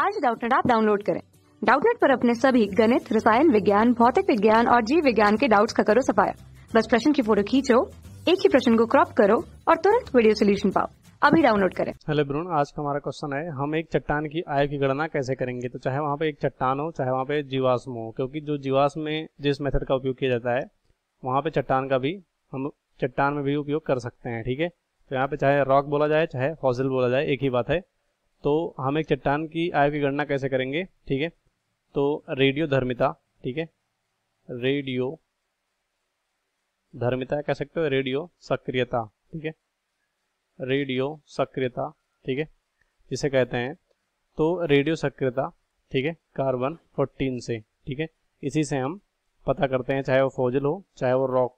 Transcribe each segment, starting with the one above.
आज डाउटनेट आप डाउनलोड करें डाउटनेट पर अपने सभी गणित रसायन विज्ञान भौतिक विज्ञान और जीव विज्ञान के डाउट्स का करो सफाया बस प्रश्न की फोटो खींचो एक ही प्रश्न को क्रॉप करो और तुरंत वीडियो सोल्यूशन पाओ अभी डाउनलोड करें हेलो ब्रून आज का हमारा क्वेश्चन है हम एक चट्टान की आयु की गणना कैसे करेंगे तो चाहे वहाँ पे एक चट्टान हो चाहे वहाँ पे जीवाश्म हो क्योंकि जो जीवाश्म में जिस मेथड का उपयोग किया जाता है वहाँ पे चट्टान का भी हम चट्टान में भी उपयोग कर सकते हैं ठीक है तो यहाँ पे चाहे रॉक बोला जाए चाहे फॉजिल बोला जाए एक ही बात है तो हम एक चट्टान की आयु की गणना कैसे करेंगे ठीक है तो रेडियो धर्मिता ठीक है रेडियो धर्मिता कह सकते हो रेडियो सक्रियता ठीक है रेडियो सक्रियता ठीक है जिसे कहते हैं तो रेडियो सक्रियता ठीक है कार्बन फोर्टीन से ठीक है इसी से हम पता करते हैं चाहे वो फौजल हो चाहे वो रॉक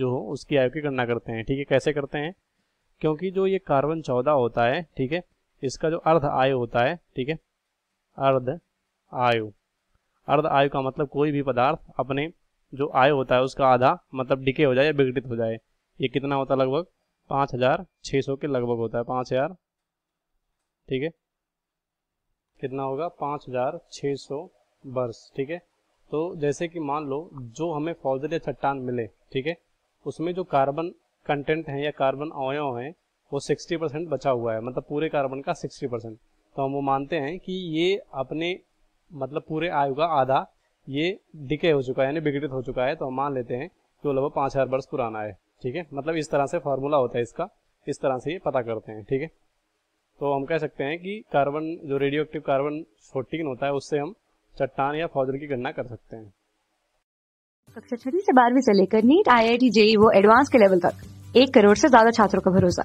जो हो उसकी आयु की गणना करते हैं ठीक है कैसे करते हैं क्योंकि जो ये कार्बन चौदह होता है ठीक है इसका जो अर्ध आयु होता है ठीक है अर्ध आयु अर्ध आयु का मतलब कोई भी पदार्थ अपने जो आयु होता है उसका आधा मतलब डिके हो जाए या विघटित हो जाए ये कितना होता है लगभग पाँच हजार छः सौ के लगभग होता है पाँच हजार ठीक है कितना होगा पाँच हजार छः सौ वर्ष ठीक है तो जैसे कि मान लो जो हमें फौजरी चट्टान मिले ठीक है उसमें जो कार्बन कंटेंट है या कार्बन अवयव हैं वो 60 परसेंट बचा हुआ है मतलब पूरे कार्बन का 60 परसेंट तो हम वो मानते हैं कि ये अपने मतलब पूरे आयु का आधा ये डिके हो चुका है यानी विघटित हो चुका है तो हम मान लेते हैं कि वो लगभग पाँच हज़ार वर्ष पुराना है ठीक है मतलब इस तरह से फार्मूला होता है इसका इस तरह से ये पता करते हैं ठीक है तो हम कह सकते हैं कि कार्बन जो रेडियो एक्टिव कार्बन फोर्टीन होता है उससे हम चट्टान या फौजन की गणना कर सकते हैं कक्षा छठी से बारहवीं से लेकर NEET I I T JEE वो एडवांस के लेवल तक एक करोड़ से ज्यादा छात्रों का भरोसा